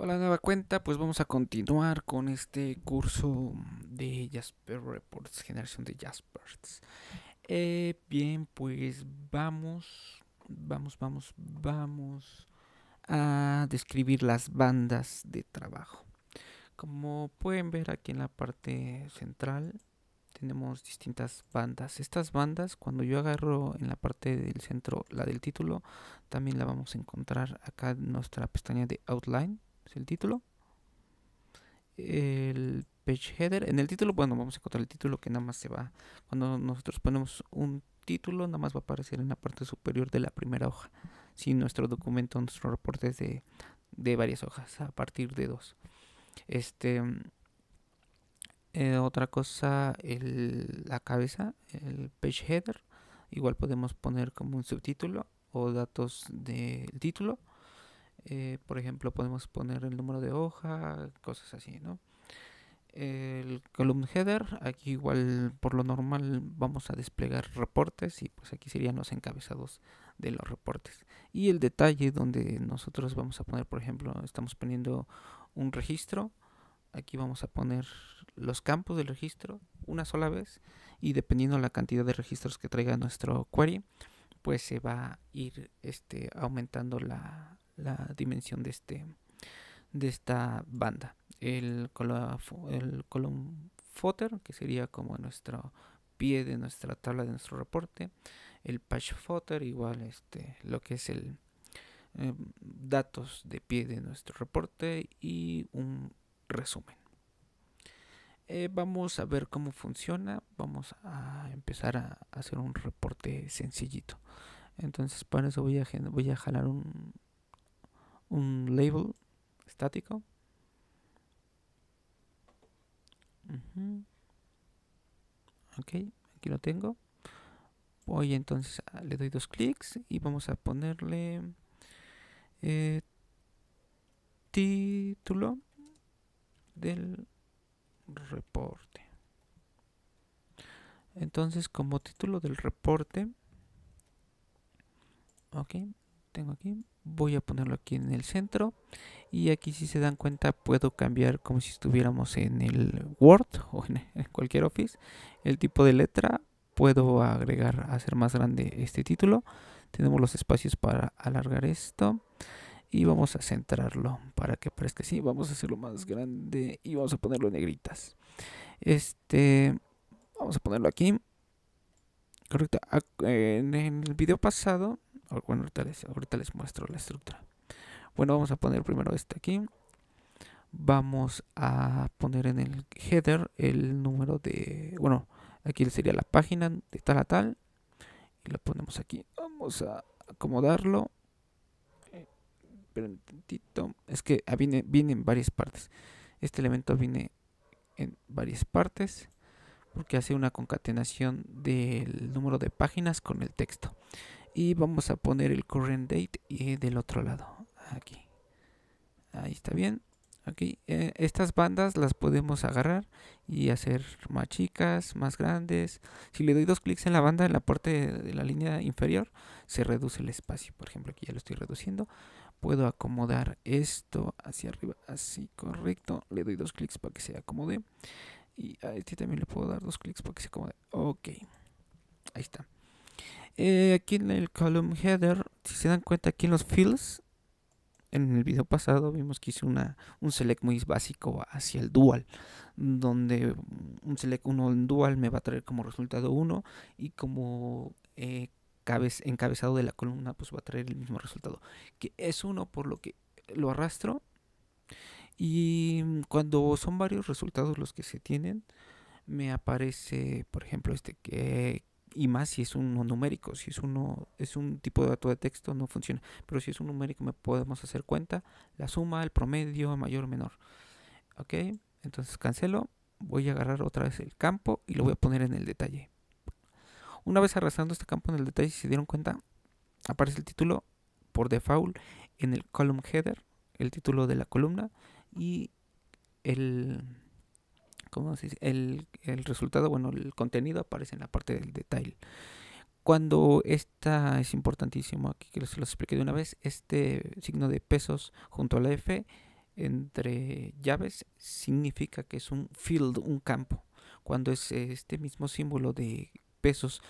Hola nueva cuenta, pues vamos a continuar con este curso de Jasper Reports, generación de Jaspers. Eh, bien, pues vamos, vamos, vamos, vamos a describir las bandas de trabajo. Como pueden ver aquí en la parte central tenemos distintas bandas. Estas bandas, cuando yo agarro en la parte del centro la del título, también la vamos a encontrar acá en nuestra pestaña de Outline el título. El page header. En el título, bueno, vamos a encontrar el título que nada más se va. Cuando nosotros ponemos un título, nada más va a aparecer en la parte superior de la primera hoja. Si nuestro documento, nuestro reporte es de, varias hojas, a partir de dos. Este. Eh, otra cosa, la cabeza, el page header. Igual podemos poner como un subtítulo o datos del título. Eh, por ejemplo, podemos poner el número de hoja, cosas así, ¿no? El column header, aquí igual por lo normal vamos a desplegar reportes y pues aquí serían los encabezados de los reportes. Y el detalle donde nosotros vamos a poner, por ejemplo, estamos poniendo un registro, aquí vamos a poner los campos del registro una sola vez y dependiendo la cantidad de registros que traiga nuestro query, pues se va a ir este, aumentando la, la dimensión de, este, de esta banda. El, el column footer, que sería como nuestro pie de nuestra tabla de nuestro reporte. El patch footer, igual este, lo que es el em, datos de pie de nuestro reporte y un resumen. Eh, vamos a ver cómo funciona. Vamos a empezar a hacer un reporte sencillito. Entonces para eso voy a, voy a jalar un, un label estático. Ok, aquí lo tengo. Voy entonces, le doy dos clics y vamos a ponerle eh, título del reporte. Entonces, como título del reporte, ok, tengo aquí voy a ponerlo aquí en el centro y aquí si se dan cuenta puedo cambiar como si estuviéramos en el Word o en, cualquier Office el tipo de letra puedo agregar hacer más grande este título tenemos los espacios para alargar esto y vamos a centrarlo para que parezca así vamos a hacerlo más grande y vamos a ponerlo en negritas este vamos a ponerlo aquí correcto ah, en el video pasado bueno, ahorita les, muestro la estructura. Bueno, vamos a poner primero este aquí. Vamos a poner en el header el número de... Bueno, aquí sería la página de tal a tal. Y lo ponemos aquí. Vamos a acomodarlo. un Es que ah, viene, viene en varias partes. Este elemento viene en varias partes porque hace una concatenación del número de páginas con el texto y vamos a poner el current date y eh, del otro lado aquí ahí está bien aquí eh, estas bandas las podemos agarrar y hacer más chicas más grandes si le doy dos clics en la banda en la parte de la línea inferior se reduce el espacio por ejemplo aquí ya lo estoy reduciendo puedo acomodar esto hacia arriba así correcto le doy dos clics para que se acomode y a este también le puedo dar dos clics para que se acomode ok ahí está eh, aquí en el column header, si se dan cuenta aquí en los fields, en el video pasado vimos que hice una, un select muy básico hacia el dual, donde un select 1 en dual me va a traer como resultado 1 y como eh, encabezado de la columna pues va a traer el mismo resultado, que es 1 por lo que lo arrastro y cuando son varios resultados los que se tienen, me aparece, por ejemplo, este que, y más si es un numérico, si es uno es un tipo de dato de texto no funciona, pero si es un numérico me podemos hacer cuenta, la suma, el promedio, mayor o menor. ¿Ok? Entonces cancelo, voy a agarrar otra vez el campo y lo voy a poner en el detalle. Una vez arrastrando este campo en el detalle, si se dieron cuenta, aparece el título por default en el column header, el título de la columna y el ¿cómo se dice? El, resultado, bueno, el contenido aparece en la parte del detail Cuando esta es importantísimo, aquí que se los expliqué de una vez, este signo de pesos junto a la F entre llaves significa que es un field, un campo. Cuando es este mismo símbolo de pesos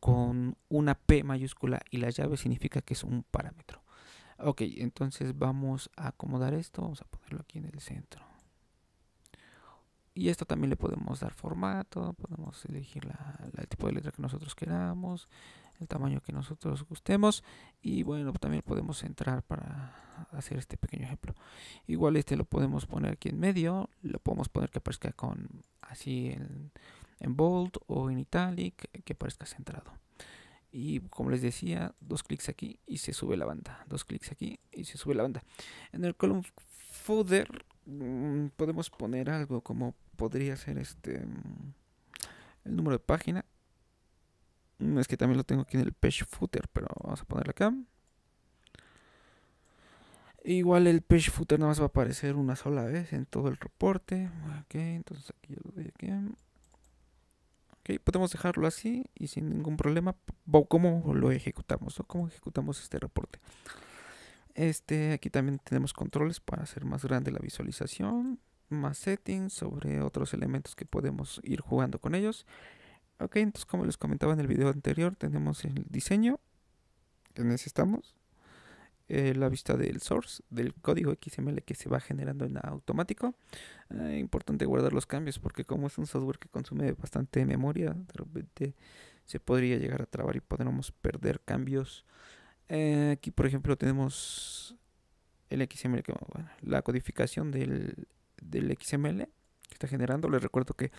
con una P mayúscula y la llave significa que es un parámetro. Ok, entonces vamos a acomodar esto, vamos a ponerlo aquí en el centro. Y esto también le podemos dar formato, podemos elegir la, el tipo de letra que nosotros queramos, el tamaño que nosotros gustemos y bueno, también podemos entrar para hacer este pequeño ejemplo. Igual este lo podemos poner aquí en medio, lo podemos poner que aparezca con así en, en bold o en italic, que aparezca centrado. Y como les decía, dos clics aquí y se sube la banda. Dos clics aquí y se sube la banda. En el column Mm, podemos poner algo como podría ser este mm, el número de página. Mm, es que también lo tengo aquí en el page footer, pero vamos a ponerlo acá. Igual el page footer nada más va a aparecer una sola vez en todo el reporte. Ok, entonces aquí yo lo doy aquí. podemos dejarlo así y sin ningún problema. ¿Cómo lo ejecutamos? ¿O ¿Cómo ejecutamos este reporte? Este, aquí también tenemos controles para hacer más grande la visualización, más settings sobre otros elementos que podemos ir jugando con ellos. Ok, entonces como les comentaba en el video anterior, tenemos el diseño, que necesitamos, eh, la vista del source, del código XML que se va generando en automático. Ah, importante guardar los cambios porque como es un software que consume bastante memoria, de repente se podría llegar a trabar y podremos perder cambios eh, aquí, por ejemplo, tenemos el XML, la codificación del, XML que está generando. Les recuerdo que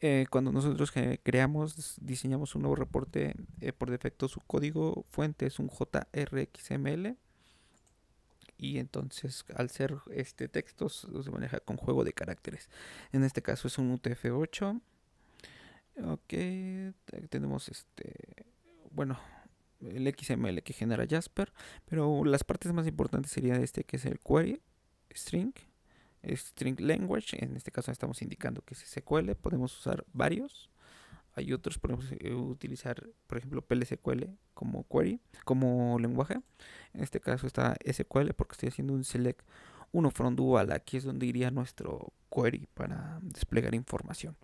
eh, cuando nosotros creamos, diseñamos un nuevo reporte, eh, por defecto su código fuente es un JRXML. Y entonces, al ser este texto, se maneja con juego de caracteres. En este caso es un UTF-8. Ok, tenemos este. Bueno, el XML que genera Jasper, pero las partes más importantes sería este que es el query, string, string language, en este caso estamos indicando que es SQL, podemos usar varios. Hay otros, podemos utilizar, por ejemplo, PLSQL como query, como lenguaje. En este caso está SQL porque estoy haciendo un select uno from dual. Aquí es donde iría nuestro query para desplegar información.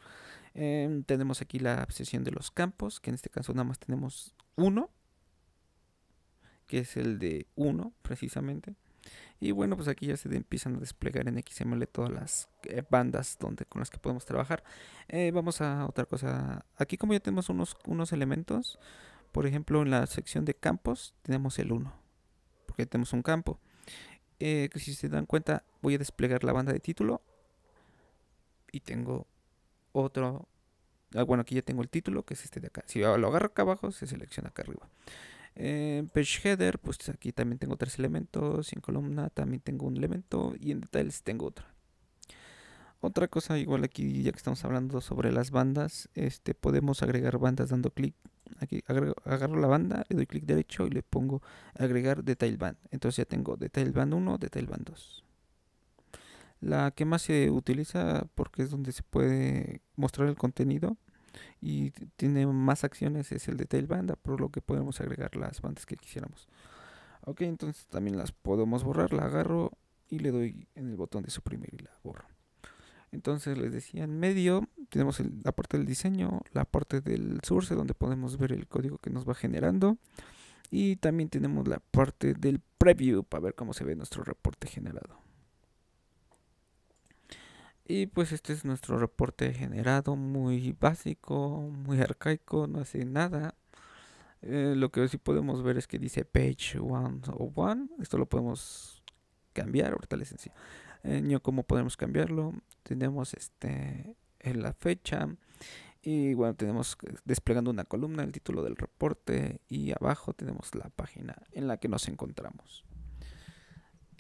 Em, tenemos aquí la sesión de los campos, que en este caso nada más tenemos uno que es el de 1 precisamente. Y bueno, pues aquí ya se empiezan a desplegar en XML todas las eh, bandas donde, con las que podemos trabajar. Eh, vamos a otra cosa. Aquí como ya tenemos unos, unos elementos, por ejemplo en la sección de campos tenemos el 1, porque tenemos un campo. Eh, que si se dan cuenta voy a desplegar la banda de título y tengo otro... Ah, bueno, aquí ya tengo el título, que es este de acá. Si lo agarro acá abajo, se selecciona acá arriba. En eh, page header, pues aquí también tengo tres elementos. en columna también tengo un elemento. Y en details tengo otra. Otra cosa, igual aquí, ya que estamos hablando sobre las bandas, este, podemos agregar bandas dando clic. Aquí agarro la banda, le doy clic derecho y le pongo agregar detail band. Entonces ya tengo detail band 1, detail band 2. La que más se utiliza porque es donde se puede mostrar el contenido y tiene más acciones es el de banda, por lo que podemos agregar las bandas que quisiéramos. Ok, entonces también las podemos borrar, la agarro y le doy en el botón de suprimir y la borro. Entonces les decía, en medio tenemos la parte del diseño, la parte del source donde podemos ver el código que nos va generando y también tenemos la parte del preview para ver cómo se ve nuestro reporte generado. Y pues este es nuestro reporte generado, muy básico, muy arcaico, no hace nada. Eh, lo que sí podemos ver es que dice page 101. Esto lo podemos cambiar, ahorita les enseño. cómo podemos cambiarlo. Tenemos este en eh, la fecha. Y bueno, tenemos eh, desplegando una columna, el título del reporte y abajo tenemos la página en la que nos encontramos.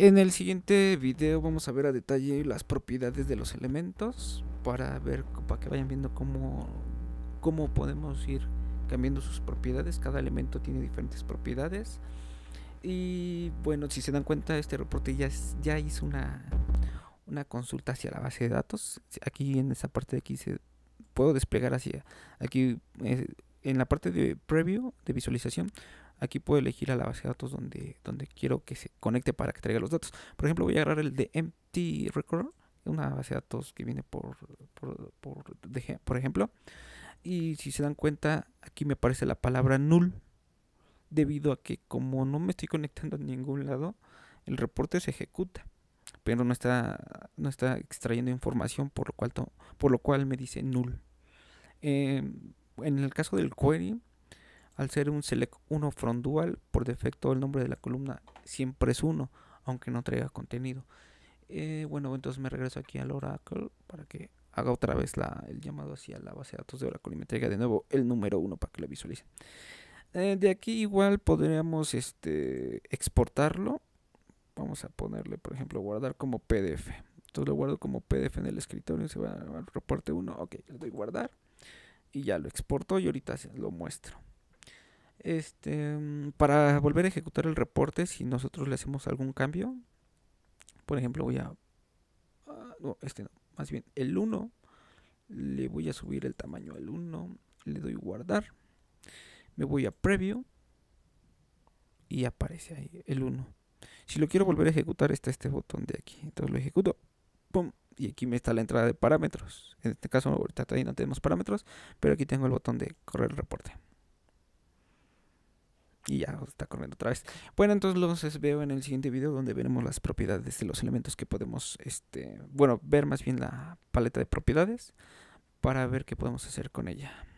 En el siguiente video vamos a ver a detalle las propiedades de los elementos para ver para que vayan viendo cómo, cómo podemos ir cambiando sus propiedades. Cada elemento tiene diferentes propiedades. Y bueno, si se dan cuenta, este reporte ya, ya hizo una, una consulta hacia la base de datos. Aquí en esa parte de aquí se puedo desplegar hacia aquí eh, en la parte de preview de visualización Aquí puedo elegir a la base de datos donde, donde quiero que se conecte para que traiga los datos. Por ejemplo, voy a agarrar el de empty record, una base de datos que viene por, por, por, ejemplo. Y si se dan cuenta, aquí me aparece la palabra null. Debido a que como no me estoy conectando a ningún lado, el reporte se ejecuta. Pero no está, no está extrayendo información, por lo cual, por lo cual me dice null. Em, en el caso del query, al ser un select 1 from dual, por defecto el nombre de la columna siempre es 1, aunque no traiga contenido. Eh, bueno, entonces me regreso aquí al Oracle para que haga otra vez la, el llamado hacia la base de datos de Oracle y me traiga de nuevo el número 1 para que lo visualice eh, de aquí igual podríamos este, exportarlo. Vamos a ponerle, por ejemplo, guardar como PDF. Entonces lo guardo como PDF en el escritorio. Se va al reporte 1. Ok, le doy guardar. Y ya lo exporto y ahorita se lo muestro. Este, mm, para volver a ejecutar el reporte, si nosotros le hacemos algún cambio, por ejemplo, voy a. Ah, no, este no, más bien el 1. Le voy a subir el tamaño al 1. Le doy guardar. Me voy a preview. Y aparece ahí el 1. Si lo quiero volver a ejecutar, está este botón de aquí. Entonces lo ejecuto. Y aquí me está la entrada de parámetros. En este caso, ahorita todavía no tenemos parámetros. Pero aquí tengo el botón de correr el reporte. Y ya está corriendo otra vez. Bueno, entonces los veo en el siguiente video donde veremos las propiedades de los elementos que podemos, este, bueno, ver más bien la paleta de propiedades para ver qué podemos hacer con ella.